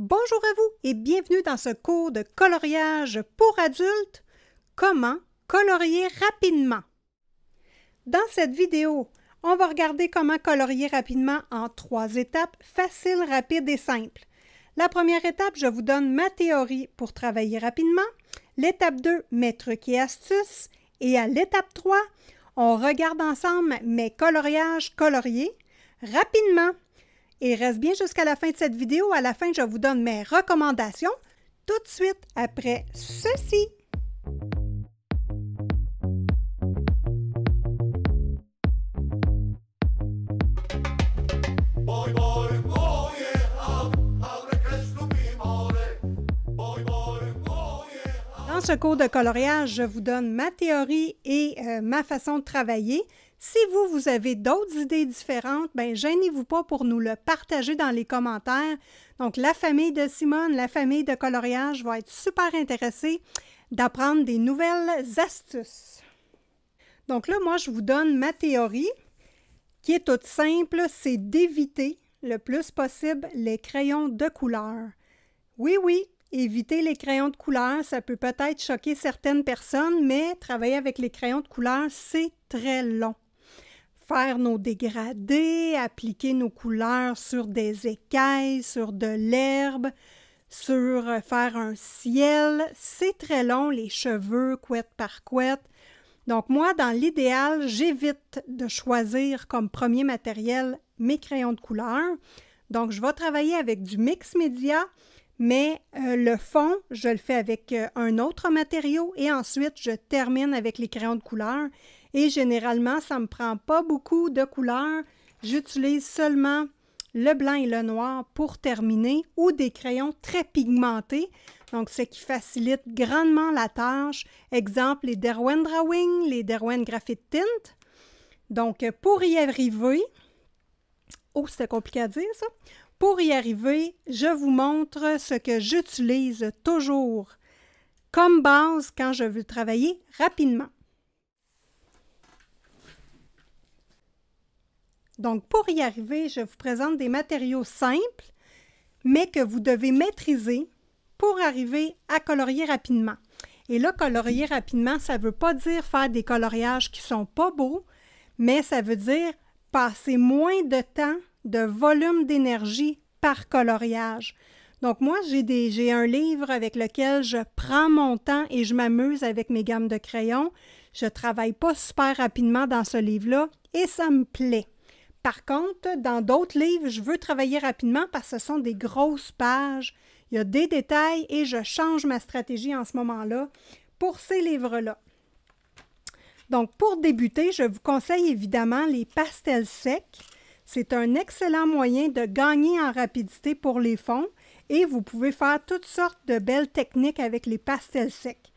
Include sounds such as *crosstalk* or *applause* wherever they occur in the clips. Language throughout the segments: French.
Bonjour à vous et bienvenue dans ce cours de coloriage pour adultes, comment colorier rapidement. Dans cette vidéo, on va regarder comment colorier rapidement en trois étapes faciles, rapides et simples. La première étape, je vous donne ma théorie pour travailler rapidement. L'étape 2, mes trucs et astuces. Et à l'étape 3, on regarde ensemble mes coloriages coloriés rapidement. Et reste bien jusqu'à la fin de cette vidéo. À la fin, je vous donne mes recommandations tout de suite après ceci. Dans ce cours de coloriage, je vous donne ma théorie et euh, ma façon de travailler. Si vous, vous avez d'autres idées différentes, ben gênez-vous pas pour nous le partager dans les commentaires. Donc, la famille de Simone, la famille de coloriage va être super intéressée d'apprendre des nouvelles astuces. Donc là, moi, je vous donne ma théorie, qui est toute simple, c'est d'éviter le plus possible les crayons de couleur. Oui, oui, éviter les crayons de couleur, ça peut peut-être choquer certaines personnes, mais travailler avec les crayons de couleur, c'est très long faire nos dégradés, appliquer nos couleurs sur des écailles, sur de l'herbe, sur euh, faire un ciel. C'est très long, les cheveux, couette par couette. Donc moi, dans l'idéal, j'évite de choisir comme premier matériel mes crayons de couleur. Donc je vais travailler avec du mix média mais euh, le fond, je le fais avec euh, un autre matériau et ensuite je termine avec les crayons de couleur. Et généralement, ça ne me prend pas beaucoup de couleurs. J'utilise seulement le blanc et le noir pour terminer ou des crayons très pigmentés. Donc, ce qui facilite grandement la tâche. Exemple, les Derwent Drawing, les Derwent Graphite Tint. Donc, euh, pour y arriver, oh, c'était compliqué à dire ça. Pour y arriver, je vous montre ce que j'utilise toujours comme base quand je veux travailler rapidement. Donc, pour y arriver, je vous présente des matériaux simples, mais que vous devez maîtriser pour arriver à colorier rapidement. Et là, colorier rapidement, ça ne veut pas dire faire des coloriages qui ne sont pas beaux, mais ça veut dire passer moins de temps de volume d'énergie par coloriage. Donc moi, j'ai un livre avec lequel je prends mon temps et je m'amuse avec mes gammes de crayons. Je travaille pas super rapidement dans ce livre-là et ça me plaît. Par contre, dans d'autres livres, je veux travailler rapidement parce que ce sont des grosses pages. Il y a des détails et je change ma stratégie en ce moment-là pour ces livres-là. Donc, pour débuter, je vous conseille évidemment les pastels secs. C'est un excellent moyen de gagner en rapidité pour les fonds et vous pouvez faire toutes sortes de belles techniques avec les pastels secs.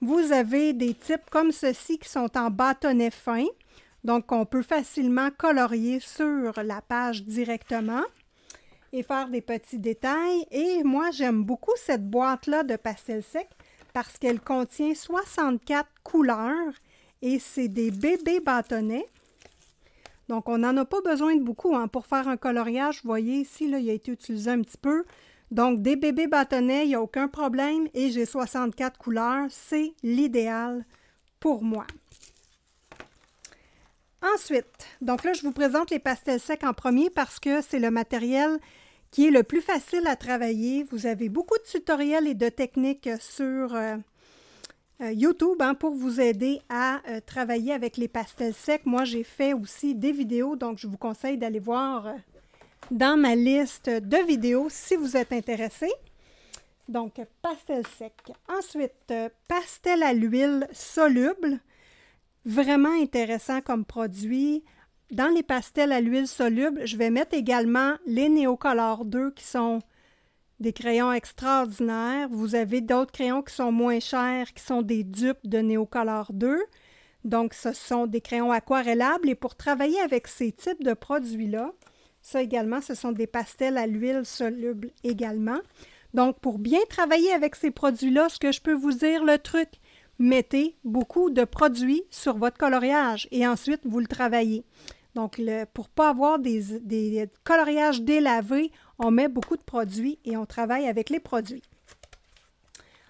Vous avez des types comme ceux-ci qui sont en bâtonnet fin, donc on peut facilement colorier sur la page directement et faire des petits détails. Et moi, j'aime beaucoup cette boîte-là de pastels secs parce qu'elle contient 64 couleurs et c'est des bébés bâtonnets. Donc, on n'en a pas besoin de beaucoup. Hein, pour faire un coloriage, vous voyez ici, là, il a été utilisé un petit peu. Donc, des bébés bâtonnets, il n'y a aucun problème. Et j'ai 64 couleurs. C'est l'idéal pour moi. Ensuite, donc là, je vous présente les pastels secs en premier parce que c'est le matériel qui est le plus facile à travailler. Vous avez beaucoup de tutoriels et de techniques sur... Euh, euh, YouTube hein, pour vous aider à euh, travailler avec les pastels secs. Moi, j'ai fait aussi des vidéos, donc je vous conseille d'aller voir euh, dans ma liste de vidéos si vous êtes intéressé. Donc, pastel sec. Ensuite, pastel à l'huile soluble. Vraiment intéressant comme produit. Dans les pastels à l'huile soluble, je vais mettre également les Néocolor 2 qui sont des crayons extraordinaires. Vous avez d'autres crayons qui sont moins chers, qui sont des dupes de Neocolor 2. Donc, ce sont des crayons aquarellables. Et pour travailler avec ces types de produits-là, ça également, ce sont des pastels à l'huile soluble également. Donc, pour bien travailler avec ces produits-là, ce que je peux vous dire, le truc, mettez beaucoup de produits sur votre coloriage et ensuite vous le travaillez. Donc, pour ne pas avoir des, des coloriages délavés, on met beaucoup de produits et on travaille avec les produits.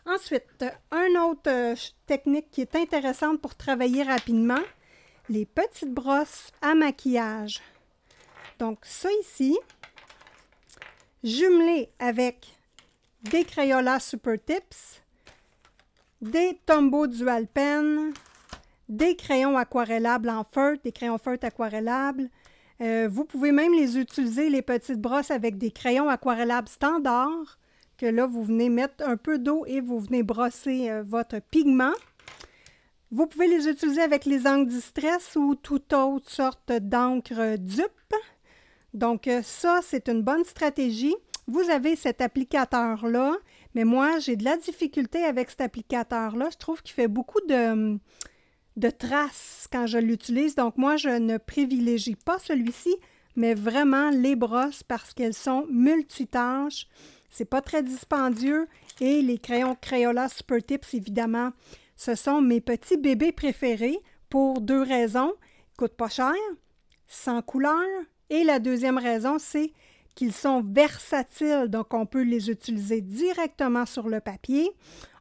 Ensuite, une autre euh, technique qui est intéressante pour travailler rapidement, les petites brosses à maquillage. Donc ça ici, jumelé avec des Crayola Super Tips, des Tombow Dual Pen, des crayons aquarellables en feutre, des crayons feutre aquarellables, euh, vous pouvez même les utiliser, les petites brosses, avec des crayons aquarellables standards, que là, vous venez mettre un peu d'eau et vous venez brosser euh, votre pigment. Vous pouvez les utiliser avec les encres distress ou toute autre sorte d'encre dupe. Donc euh, ça, c'est une bonne stratégie. Vous avez cet applicateur-là, mais moi, j'ai de la difficulté avec cet applicateur-là. Je trouve qu'il fait beaucoup de hum, de traces quand je l'utilise. Donc moi, je ne privilégie pas celui-ci, mais vraiment les brosses parce qu'elles sont multitâches. C'est pas très dispendieux et les crayons Crayola Super Tips, évidemment, ce sont mes petits bébés préférés pour deux raisons. Ils coûtent pas cher, sans couleur et la deuxième raison, c'est qu'ils sont versatiles, donc on peut les utiliser directement sur le papier.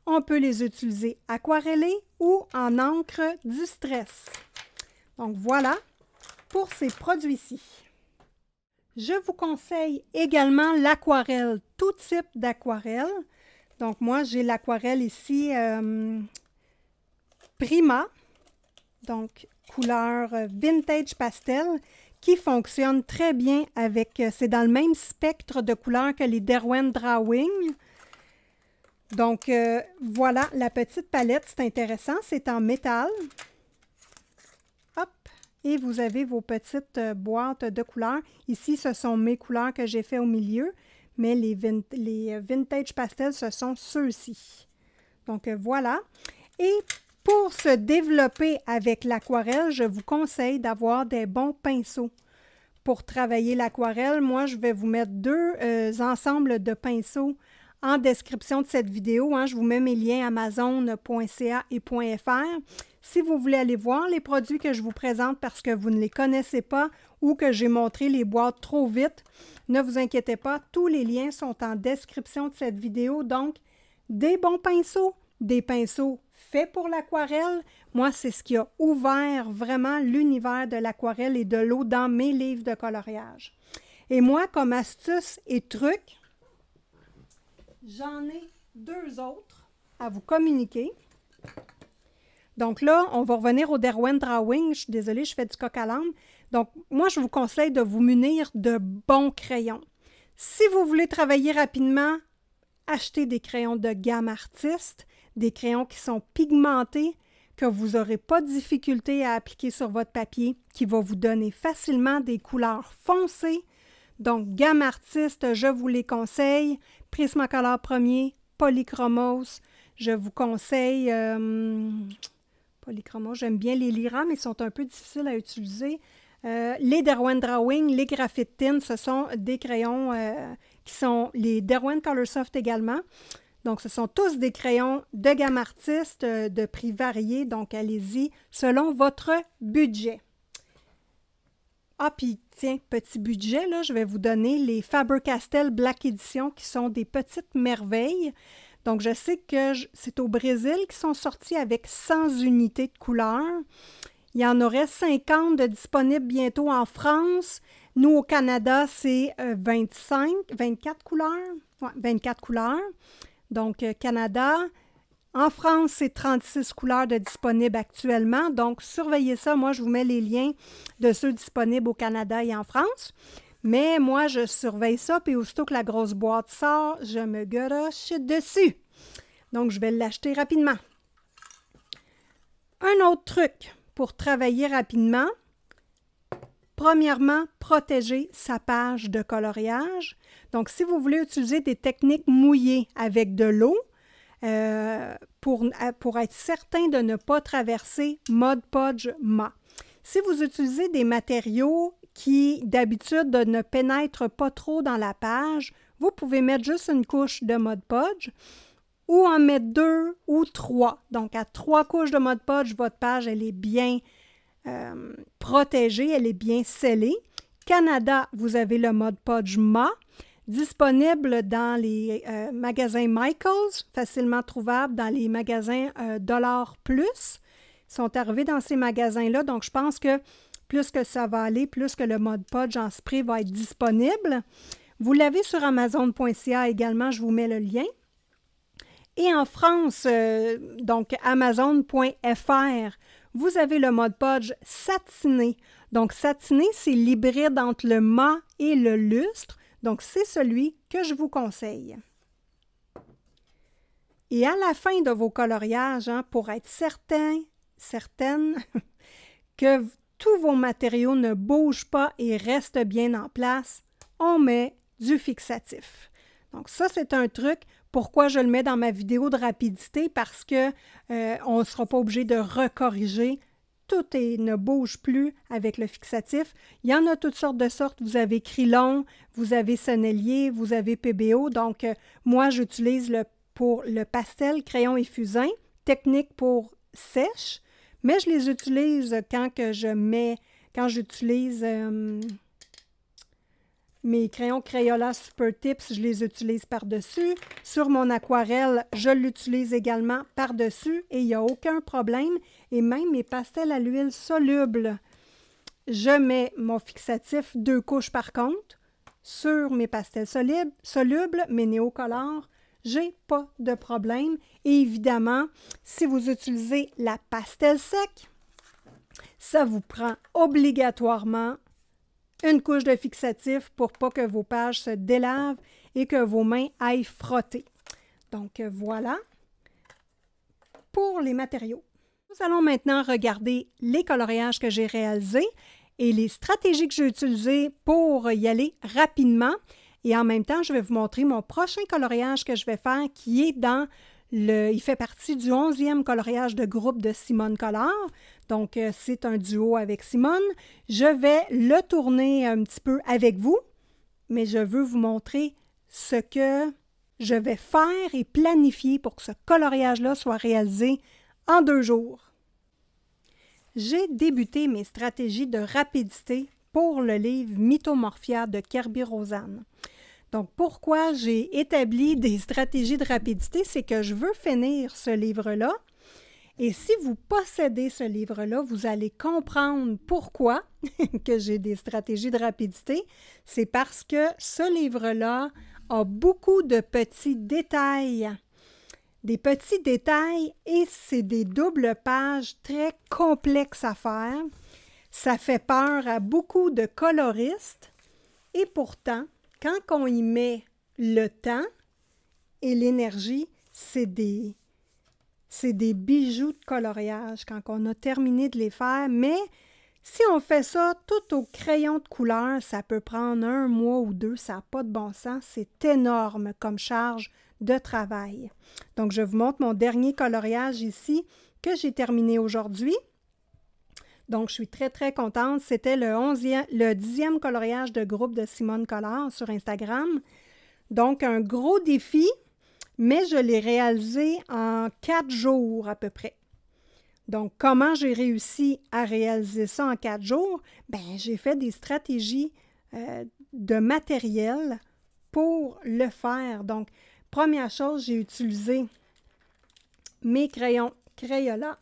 On peut les utiliser aquarellés ou en encre stress. Donc voilà pour ces produits-ci. Je vous conseille également l'aquarelle, tout type d'aquarelle. Donc moi, j'ai l'aquarelle ici euh, Prima, donc couleur vintage pastel, qui fonctionne très bien avec, euh, c'est dans le même spectre de couleurs que les Derwent Drawing. Donc, euh, voilà la petite palette. C'est intéressant. C'est en métal. Hop! Et vous avez vos petites euh, boîtes de couleurs. Ici, ce sont mes couleurs que j'ai fait au milieu, mais les, euh, vintage pastels, ce sont ceux-ci. Donc, voilà. Et pour se développer avec l'aquarelle, je vous conseille d'avoir des bons pinceaux. Pour travailler l'aquarelle, moi, je vais vous mettre deux ensembles de pinceaux en description de cette vidéo. Hein, je vous mets mes liens amazon.ca et .fr. Si vous voulez aller voir les produits que je vous présente parce que vous ne les connaissez pas ou que j'ai montré les boîtes trop vite, ne vous inquiétez pas, tous les liens sont en description de cette vidéo. Donc, des bons pinceaux, des pinceaux faits pour l'aquarelle. Moi, c'est ce qui a ouvert vraiment l'univers de l'aquarelle et de l'eau dans mes livres de coloriage. Et moi, comme astuce et truc, J'en ai deux autres à vous communiquer. Donc là, on va revenir au Derwent Drawing. Je suis désolée, je fais du coq à Donc, moi, je vous conseille de vous munir de bons crayons. Si vous voulez travailler rapidement, achetez des crayons de gamme artiste, des crayons qui sont pigmentés, que vous n'aurez pas de difficulté à appliquer sur votre papier, qui va vous donner facilement des couleurs foncées donc, gamme artiste, je vous les conseille. Prismacolor premier, Polychromos, je vous conseille. Euh, Polychromos, j'aime bien les Liras, mais ils sont un peu difficiles à utiliser. Euh, les Derwent Drawing, les Graphite ce sont des crayons euh, qui sont les Derwent soft également. Donc, ce sont tous des crayons de gamme artiste, de prix variés. Donc, allez-y selon votre budget. Ah, puis petit budget, là, je vais vous donner les Faber-Castell Black Edition qui sont des petites merveilles. Donc, je sais que c'est au Brésil qui sont sortis avec 100 unités de couleurs. Il y en aurait 50 de disponibles bientôt en France. Nous, au Canada, c'est 25, euh, 24 couleurs. 24 couleurs. Donc, euh, Canada, en France, c'est 36 couleurs de disponibles actuellement. Donc, surveillez ça. Moi, je vous mets les liens de ceux disponibles au Canada et en France. Mais moi, je surveille ça, puis aussitôt que la grosse boîte sort, je me garoche dessus. Donc, je vais l'acheter rapidement. Un autre truc pour travailler rapidement. Premièrement, protéger sa page de coloriage. Donc, si vous voulez utiliser des techniques mouillées avec de l'eau, euh, pour, être certain de ne pas traverser Mod Podge Ma. Si vous utilisez des matériaux qui d'habitude ne pénètrent pas trop dans la page, vous pouvez mettre juste une couche de Mod Podge ou en mettre deux ou trois. Donc, à trois couches de Mod Podge, votre page, elle est bien euh, protégée, elle est bien scellée. Canada, vous avez le Mod Podge MA disponible dans les euh, magasins Michaels, facilement trouvable dans les magasins euh, Dollar Plus. Ils sont arrivés dans ces magasins-là, donc je pense que plus que ça va aller, plus que le mode Podge en spray va être disponible. Vous l'avez sur amazon.ca également, je vous mets le lien. Et en France, euh, donc amazon.fr, vous avez le mode Podge satiné. Donc satiné, c'est l'hybride entre le mât et le lustre. Donc, c'est celui que je vous conseille. Et à la fin de vos coloriages, hein, pour être certain, certaine *laughs* que tous vos matériaux ne bougent pas et restent bien en place, on met du fixatif. Donc ça, c'est un truc. Pourquoi je le mets dans ma vidéo de rapidité? Parce qu'on euh, ne sera pas obligé de recorriger tout ne bouge plus avec le fixatif. Il y en a toutes sortes de sortes. Vous avez Crilon, vous avez Sennelier, vous avez PBO. Donc, euh, moi, j'utilise le, pour le pastel, crayon et fusain, technique pour sèche, mais je les utilise quand que je mets, quand j'utilise... Euh, mes crayons Crayola Super Tips, je les utilise par-dessus. Sur mon aquarelle, je l'utilise également par-dessus et il n'y a aucun problème. Et même mes pastels à l'huile soluble. Je mets mon fixatif deux couches par contre. Sur mes pastels solubles, mes néocolores, j'ai pas de problème. Et évidemment, si vous utilisez la pastelle sec, ça vous prend obligatoirement une couche de fixatif pour pas que vos pages se délavent et que vos mains aillent frotter. Donc voilà pour les matériaux. Nous allons maintenant regarder les coloriages que j'ai réalisés et les stratégies que j'ai utilisées pour y aller rapidement. Et en même temps, je vais vous montrer mon prochain coloriage que je vais faire qui est dans il fait partie du 11e coloriage de groupe de Simone Collard. Donc, euh, c'est un duo avec Simone. Je vais le tourner un petit peu avec vous, mais je veux vous montrer ce que je vais faire et planifier pour que ce coloriage-là soit réalisé en deux jours. J'ai débuté mes stratégies de rapidité pour le livre Mythomorphia de Kirby Rosanne. Donc, pourquoi j'ai établi *laughs* des stratégies de rapidité, c'est que je veux finir ce livre-là. Et si vous possédez ce livre-là, vous allez comprendre pourquoi *laughs* que j'ai des stratégies de rapidité. C'est parce que ce livre-là a beaucoup de petits détails. Des petits détails et c'est des doubles pages très complexes à faire. Ça fait peur à beaucoup de coloristes et pourtant, quand on y met le temps et l'énergie, c'est des, c'est des bijoux de coloriage quand on a terminé de les faire, mais si on fait ça tout au crayon de couleur, ça peut prendre un mois ou deux, ça n'a pas de bon sens, c'est énorme comme charge de travail. Donc je vous montre mon dernier coloriage ici que j'ai terminé aujourd'hui. Donc, je suis très, très contente. C'était le, dixième le coloriage de groupe de Simone Collard sur Instagram. Donc, un gros défi, mais je l'ai réalisé en quatre jours à peu près. Donc, comment j'ai réussi à réaliser ça en quatre jours? Ben, j'ai fait des stratégies euh, de matériel pour le faire. Donc, première chose, j'ai utilisé mes crayons Crayola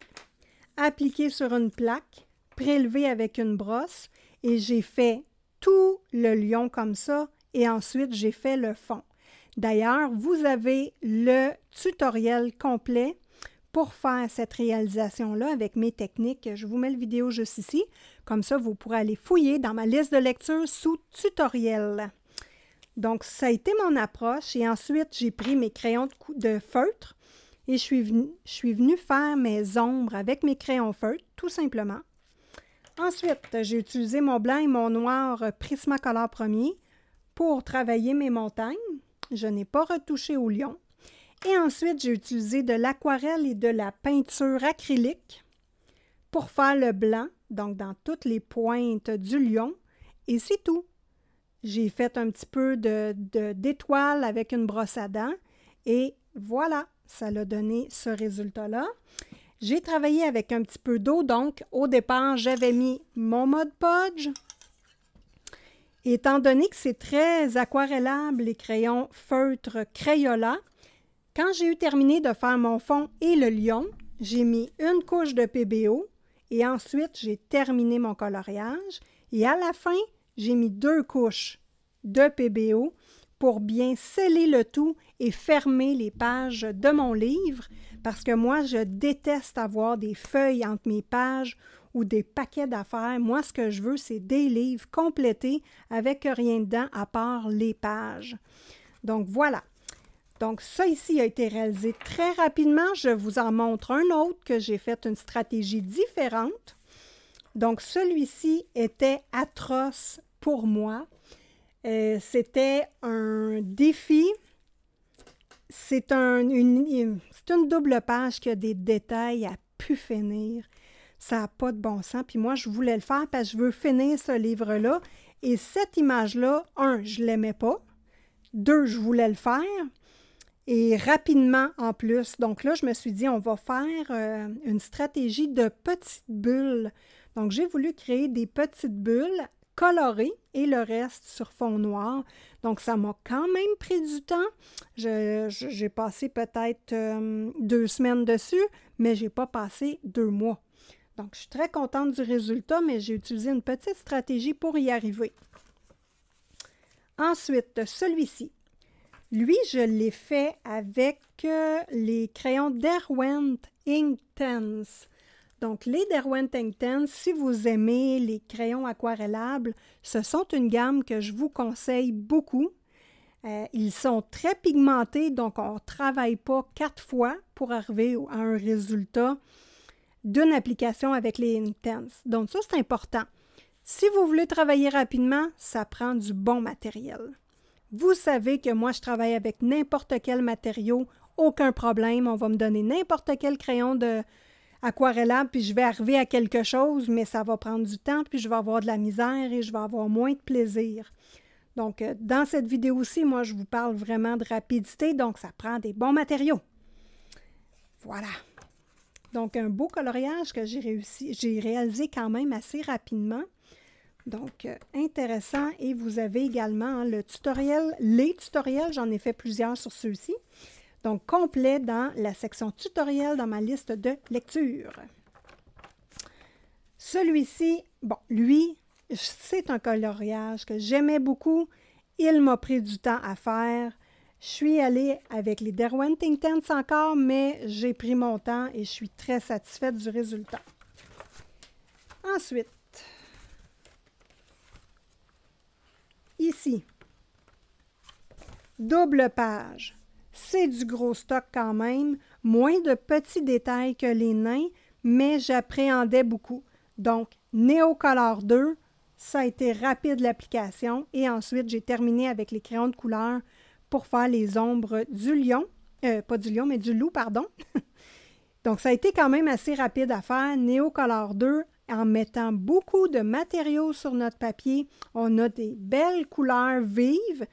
appliqués sur une plaque prélevé avec une brosse et j'ai fait tout le lion comme ça et ensuite j'ai fait le fond. D'ailleurs, vous avez le tutoriel complet pour faire cette réalisation-là avec mes techniques. Je vous mets le vidéo juste ici. Comme ça, vous pourrez aller fouiller dans ma liste de lecture sous tutoriel. Donc, ça a été mon approche. Et ensuite, j'ai pris mes crayons de, feutre et je suis, venue, je suis faire mes ombres avec mes crayons feutre, tout simplement. Ensuite, j'ai utilisé mon blanc et mon noir Prismacolor premier pour travailler mes montagnes. Je n'ai pas retouché au lion. Et ensuite, j'ai utilisé de l'aquarelle et de la peinture acrylique pour faire le blanc, donc dans toutes les pointes du lion. Et c'est tout. J'ai fait un petit peu d'étoiles avec une brosse à dents. Et voilà, ça l'a donné ce résultat-là. J'ai travaillé avec un petit peu d'eau, donc au départ, j'avais mis mon Mod Podge. Étant donné que c'est très aquarellable, les crayons feutre Crayola, quand j'ai eu terminé de faire mon fond et le lion, j'ai mis une couche de PBO et ensuite j'ai terminé mon coloriage et à la fin, j'ai mis deux couches de PBO pour bien sceller le tout et fermer les pages de mon livre parce que moi, je déteste avoir des feuilles entre mes pages ou des paquets d'affaires. Moi, ce que je veux, c'est des livres complétés avec rien dedans à part les pages. Donc voilà. Donc ça ici a été réalisé très rapidement. Je vous en montre un autre que j'ai fait une stratégie différente. Donc celui-ci était atroce pour moi. Euh, c'était un défi c'est une, double page qui a des détails à pu finir. Ça n'a pas de bon sens. Puis moi, je voulais le faire parce que je veux finir ce livre-là. Et cette image-là, un, je ne l'aimais pas. Deux, je voulais le faire. Et rapidement en plus. Donc là, je me suis dit, on va faire euh, une stratégie de petites bulles. Donc j'ai voulu créer des petites bulles colorées et le reste sur fond noir. Donc, ça m'a quand même pris du temps. J'ai passé peut-être euh, deux semaines dessus, mais j'ai pas passé deux mois. Donc, je suis très contente du résultat, mais j'ai utilisé une petite stratégie pour y arriver. Ensuite, celui-ci. Lui, je l'ai fait avec euh, les crayons d'Erwent Intense. Donc, les derwent Intense, si vous aimez les crayons aquarellables, ce sont une gamme que je vous conseille beaucoup. Euh, ils sont très pigmentés, donc on ne travaille pas quatre fois pour arriver à un résultat d'une application avec les Intense. Donc ça, c'est important. Si vous voulez travailler rapidement, ça prend du bon matériel. Vous savez que moi, je travaille avec n'importe quel matériau, aucun problème. On va me donner n'importe quel crayon de, aquarellable, puis je vais arriver à quelque chose, mais ça va prendre du temps, puis je vais avoir de la misère et je vais avoir moins de plaisir. Donc, euh, dans cette vidéo-ci, moi, je vous parle vraiment de rapidité, donc ça prend des bons matériaux. Voilà. Donc, un beau coloriage que j'ai réussi, j'ai réalisé quand même assez rapidement. Donc, euh, intéressant. Et vous avez également hein, le tutoriel, les tutoriels, j'en ai fait plusieurs sur ceux-ci donc complet dans la section tutoriel dans ma liste de lecture. Celui-ci, bon, lui, c'est un coloriage que j'aimais beaucoup. Il m'a pris du temps à faire. Je suis allée avec les Derwent Tents encore, mais j'ai pris mon temps et je suis très satisfaite du résultat. Ensuite, ici, double page c'est du gros stock quand même, moins de petits détails que les nains, mais j'appréhendais beaucoup. Donc, Neocolor 2, ça a été rapide l'application et ensuite j'ai terminé avec les crayons de couleur pour faire les ombres du lion, euh, pas du lion, mais du loup, pardon. *laughs* Donc, ça a été quand même assez rapide à faire. Color 2, en mettant beaucoup de matériaux sur notre papier, on a des belles couleurs vives.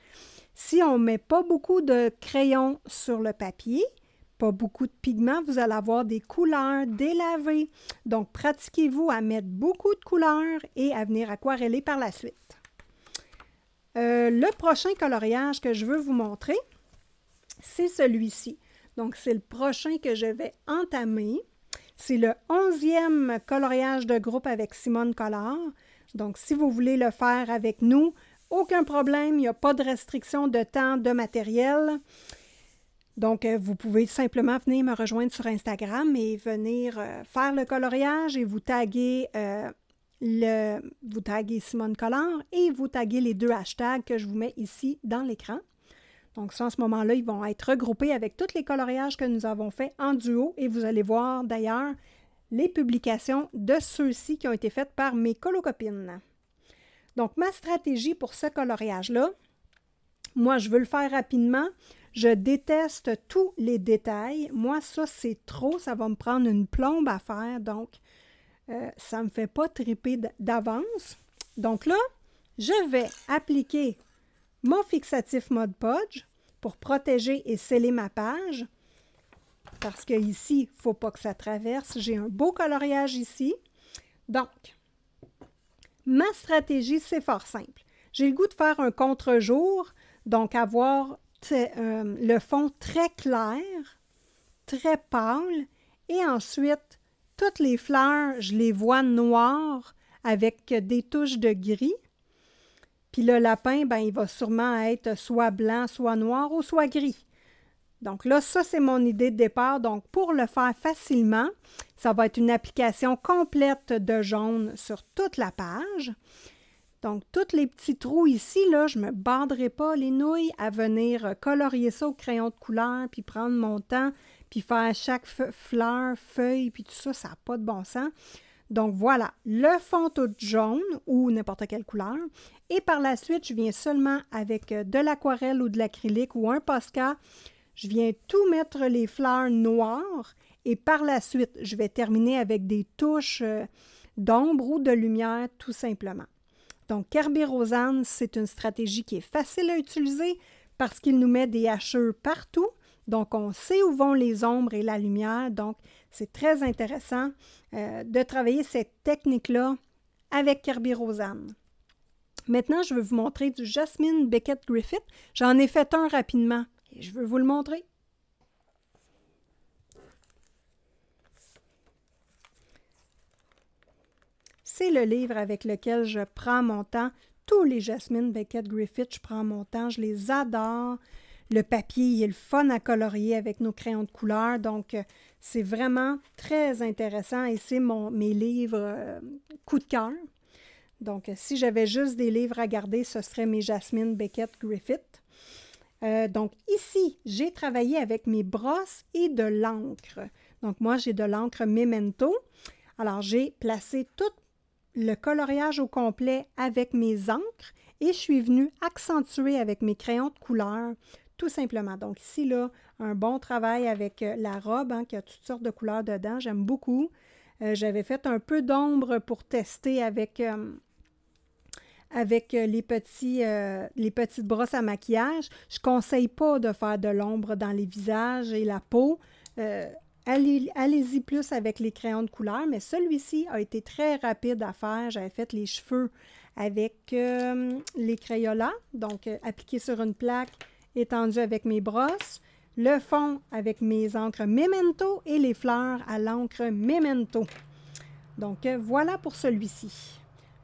Si on ne met pas beaucoup de crayons sur le papier, pas beaucoup de pigments, vous allez avoir des couleurs délavées. Donc, pratiquez-vous à mettre beaucoup de couleurs et à venir aquareller par la suite. Euh, le prochain coloriage que je veux vous montrer, c'est celui-ci. Donc, c'est le prochain que je vais entamer. C'est le onzième coloriage de groupe avec Simone Collard. Donc, si vous voulez le faire avec nous, aucun problème, il n'y a pas de restriction de temps, de matériel. Donc, euh, vous pouvez simplement venir me rejoindre sur Instagram et venir euh, faire le coloriage et vous taguer, euh, le, vous taguer Simone Color et vous taguer les deux hashtags que je vous mets ici dans l'écran. Donc, ça, en ce moment-là, ils vont être regroupés avec tous les coloriages que nous avons faits en duo et vous allez voir d'ailleurs les publications de ceux-ci qui ont été faites par mes colocopines. Donc, ma stratégie pour ce coloriage-là, moi, je veux le faire rapidement. Je déteste tous les détails. Moi, ça, c'est trop. Ça va me prendre une plombe à faire. Donc, euh, ça ne me fait pas triper d'avance. Donc là, je vais appliquer mon fixatif Mod Podge pour protéger et sceller ma page. Parce qu'ici, il ne faut pas que ça traverse. J'ai un beau coloriage ici. Donc, Ma stratégie, c'est fort simple. J'ai le goût de faire un contre-jour, donc avoir euh, le fond très clair, très pâle, et ensuite, toutes les fleurs, je les vois noires avec des touches de gris. Puis le lapin, ben, il va sûrement être soit blanc, soit noir ou soit gris. Donc là, ça, c'est mon idée de départ. Donc, pour le faire facilement, ça va être une application complète de jaune sur toute la page. Donc, tous les petits trous ici, là, je ne me banderai pas les nouilles à venir colorier ça au crayon de couleur, puis prendre mon temps, puis faire chaque fleur, feuille, puis tout ça, ça n'a pas de bon sens. Donc voilà, le fond tout jaune ou n'importe quelle couleur. Et par la suite, je viens seulement avec euh, de l'aquarelle ou de l'acrylique ou un Posca je viens tout mettre les fleurs noires et par la suite, je vais terminer avec des touches euh, d'ombre ou de lumière tout simplement. Donc, Kerbi-Rosane, c'est une stratégie qui est facile à utiliser parce qu'il nous met des hacheux partout. Donc, on sait où vont les ombres et la lumière. Donc, c'est très intéressant euh, de travailler cette technique-là avec Kerbi-Rosane. Maintenant, je vais vous montrer du Jasmine Beckett Griffith. J'en ai fait un rapidement je veux vous le montrer. C'est le livre avec lequel je prends mon temps. Tous les Jasmine Beckett Griffith, je prends mon temps. Je les adore. Le papier, il est le fun à colorier avec nos crayons de couleur. Donc, euh, c'est vraiment très intéressant et c'est mes livres euh, coup de cœur. Donc, euh, si j'avais juste des livres à garder, ce serait mes Jasmine Beckett Griffith. Euh, donc ici, j'ai travaillé avec mes brosses et de l'encre. Donc moi, j'ai de l'encre Memento. Alors j'ai placé tout le coloriage au complet avec mes encres et je suis venue accentuer avec mes crayons de couleur, tout simplement. Donc ici, là, un bon travail avec euh, la robe hein, qui a toutes sortes de couleurs dedans. J'aime beaucoup. Euh, j'avais fait un peu d'ombre pour tester avec avec euh, euh, les, petites brosses à maquillage. Je conseille pas de faire de l'ombre dans les visages et la peau. Euh, allez-y plus avec les crayons de couleur, mais celui-ci a été très rapide à faire. J'avais fait les cheveux avec les crayolas, donc appliqué sur une plaque, étendue avec mes brosses, le fond avec mes encres Memento et les fleurs à l'encre Memento. Donc voilà pour celui-ci.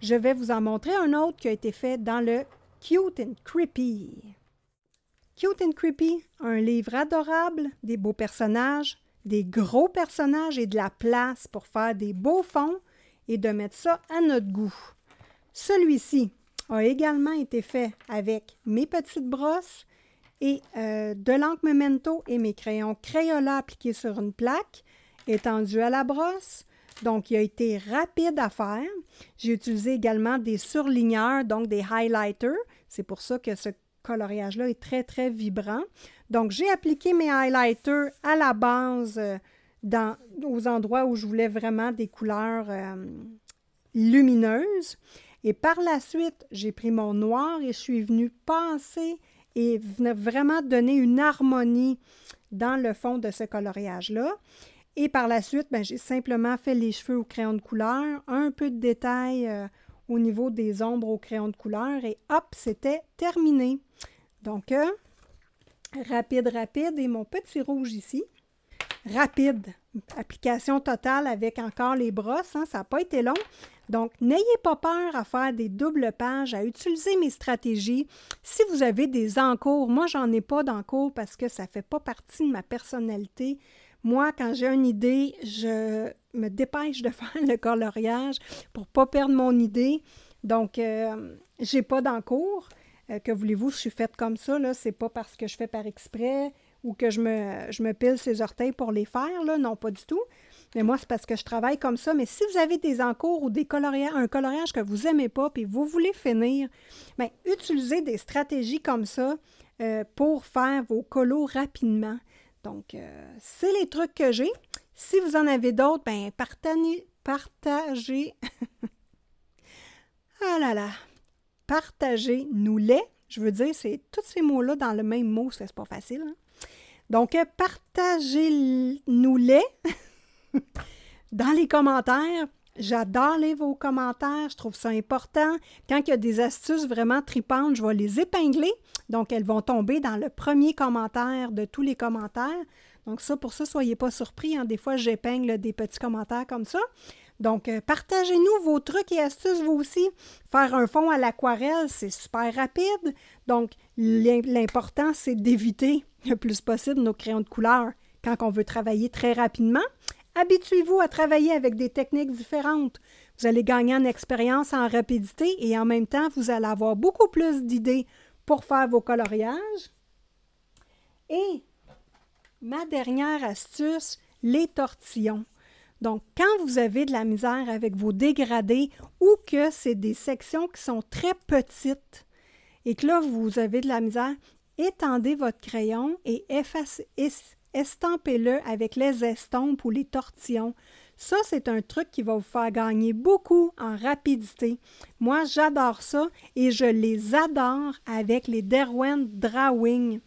Je vais vous en montrer un autre qui a été fait dans le Cute and Creepy. Cute and Creepy, un livre adorable, des beaux personnages, des gros personnages et de la place pour faire des beaux fonds et de mettre ça à notre goût. Celui-ci a également été fait avec mes petites brosses et euh, de l'encre memento et mes crayons Crayola appliqués sur une plaque, étendue à la brosse, donc, il a été rapide à faire. J'ai utilisé également des surligneurs, donc des highlighters. C'est pour ça que ce coloriage-là est très, très vibrant. Donc, j'ai appliqué mes highlighters à la base euh, dans, aux endroits où je voulais vraiment des couleurs euh, lumineuses. Et par la suite, j'ai pris mon noir et je suis venue passer et vraiment donner une harmonie dans le fond de ce coloriage-là. Et par la suite, ben, j'ai simplement fait les cheveux au crayon de couleur, un peu de détail euh, au niveau des ombres au crayon de couleur et hop, c'était terminé. Donc, euh, rapide, rapide. Et mon petit rouge ici, rapide. Application totale avec encore les brosses, hein, ça n'a pas été long. Donc, n'ayez pas peur à faire des doubles pages, à utiliser mes stratégies. Si vous avez des encours, moi, j'en ai pas d'encours parce que ça ne fait pas partie de ma personnalité. Moi, quand j'ai une idée, je me dépêche de *laughs* faire le coloriage pour pas perdre mon idée. Donc, je euh, j'ai pas d'encours. Euh, que voulez-vous, je suis faite comme ça. Ce c'est pas parce que je fais par exprès ou que je me, je pile ses orteils pour les faire. Là, non, pas du tout. Mais moi, c'est parce que je travaille comme ça. Mais si vous avez des encours ou des coloriages, un coloriage que vous aimez pas, que vous voulez finir, bien, utilisez des stratégies comme ça euh, pour faire vos colos rapidement. Donc, euh, c'est les trucs que j'ai. Si vous en avez d'autres, ben partagez. partagez. *laughs* ah là là. Partagez-nous-les. Je veux dire, c'est tous ces mots-là dans le même mot, c'est pas facile. Hein. Donc, euh, partagez-nous-les *laughs* dans les commentaires. J'adore les vos commentaires, je trouve ça important. Quand il y a des astuces vraiment tripantes, je vais les épingler. Donc, elles vont tomber dans le premier commentaire de tous les commentaires. Donc, ça, pour ça, soyez pas surpris. Hein. Des fois, j'épingle des petits commentaires comme ça. Donc, euh, partagez-nous vos trucs et astuces, vous aussi. Faire un fond à l'aquarelle, c'est super rapide. Donc, l'important, c'est d'éviter le plus possible nos crayons de couleur quand on veut travailler très rapidement. Habituez-vous à travailler avec des techniques différentes. Vous allez gagner en expérience, en rapidité et en même temps, vous allez avoir beaucoup plus d'idées pour faire vos coloriages. Et ma dernière astuce, les tortillons. Donc, quand vous avez de la misère avec vos dégradés ou que c'est des sections qui sont très petites et que là, vous avez de la misère, étendez votre crayon et effacez, estampez-le avec les estompes ou les tortillons. Ça, c'est un truc qui va vous faire gagner beaucoup en rapidité. Moi, j'adore ça et je les adore avec les Derwent Drawing.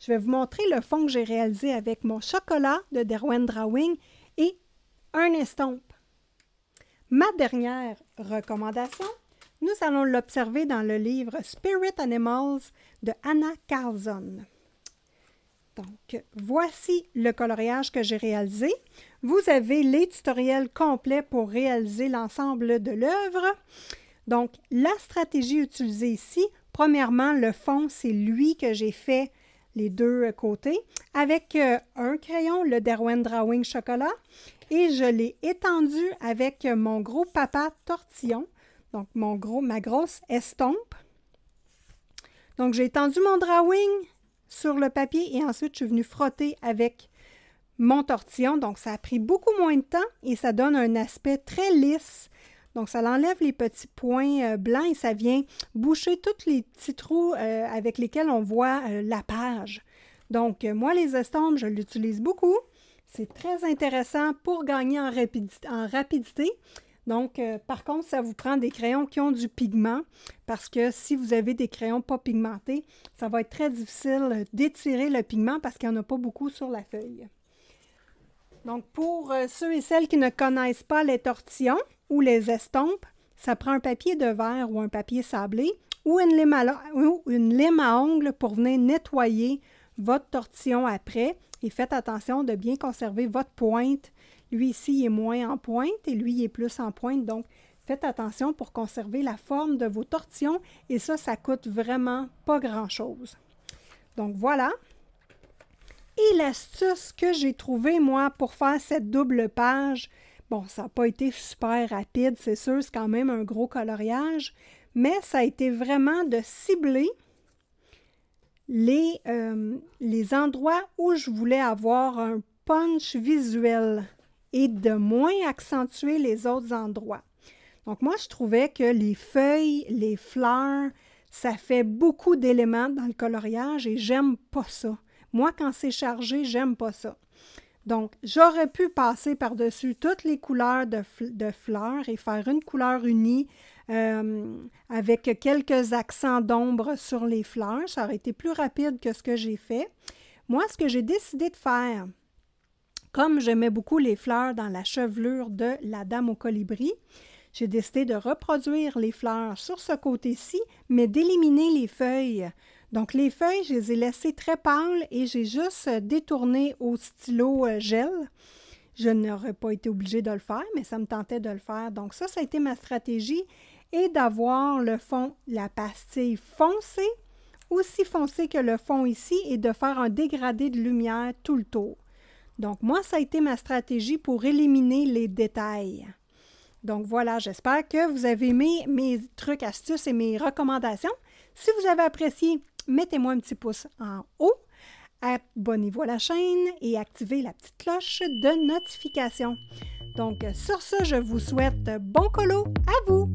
Je vais vous montrer le fond que j'ai réalisé avec mon chocolat de Derwent Drawing et un estompe. Ma dernière recommandation, nous allons l'observer dans le livre Spirit Animals de Anna Carlson. Donc, voici le coloriage que j'ai réalisé. Vous avez les tutoriels complets pour réaliser l'ensemble de l'œuvre. Donc, la stratégie utilisée ici, premièrement, le fond, c'est lui que j'ai fait les deux côtés, avec euh, un crayon, le Derwent Drawing Chocolat, et je l'ai étendu avec mon gros papa tortillon, donc mon gros, ma grosse estompe. Donc, j'ai étendu mon drawing, sur le papier et ensuite je suis venue frotter avec mon tortillon. Donc ça a pris beaucoup moins de temps et ça donne un aspect très lisse. Donc ça l'enlève les petits points euh, blancs et ça vient boucher tous les petits trous euh, avec lesquels on voit euh, la page. Donc moi les estompes, je l'utilise beaucoup. C'est très intéressant pour gagner en rapidité donc, euh, par contre, ça vous prend des crayons qui ont du pigment parce que si vous avez des crayons pas pigmentés, ça va être très difficile d'étirer le pigment parce qu'il n'y en a pas beaucoup sur la feuille. Donc, pour euh, ceux et celles qui ne connaissent pas les tortillons ou les estompes, ça prend un papier de verre ou un papier sablé ou une ou une lime à ongles pour venir nettoyer votre tortillon après. Et faites attention de bien conserver votre pointe lui ici est moins en pointe et lui est plus en pointe. Donc, faites attention pour conserver la forme de vos tortillons et ça, ça coûte vraiment pas grand-chose. Donc voilà. Et l'astuce que j'ai trouvée, moi, pour faire cette double page, bon, ça n'a pas été super rapide, c'est sûr, c'est quand même un gros coloriage, mais ça a été vraiment de cibler les, euh, les endroits où je voulais avoir un punch visuel et de moins accentuer les autres endroits. Donc moi, je trouvais que les feuilles, les fleurs, ça fait beaucoup d'éléments dans le coloriage et j'aime pas ça. Moi, quand c'est chargé, j'aime pas ça. Donc, j'aurais pu passer par-dessus toutes les couleurs de, fleurs et faire une couleur unie euh, avec quelques accents d'ombre sur les fleurs. Ça aurait été plus rapide que ce que j'ai fait. Moi, ce que j'ai décidé de faire, comme j'aimais beaucoup les fleurs dans la chevelure de la dame au colibri, j'ai décidé de reproduire les fleurs sur ce côté-ci, mais d'éliminer les feuilles. Donc les feuilles, je les ai laissées très pâles et j'ai juste détourné au stylo euh, gel. Je n'aurais pas été obligée de le faire, mais ça me tentait de le faire. Donc ça, ça a été ma stratégie et d'avoir le fond, la pastille foncée, aussi foncé que le fond ici, et de faire un dégradé de lumière tout le tour. Donc, moi, ça a été ma stratégie pour éliminer les détails. Donc voilà, j'espère que vous avez aimé mes trucs, astuces et mes recommandations. Si vous avez apprécié, mettez-moi un petit pouce en haut, abonnez-vous à la chaîne et activez la petite cloche de notification. Donc sur ce, je vous souhaite bon colo à vous!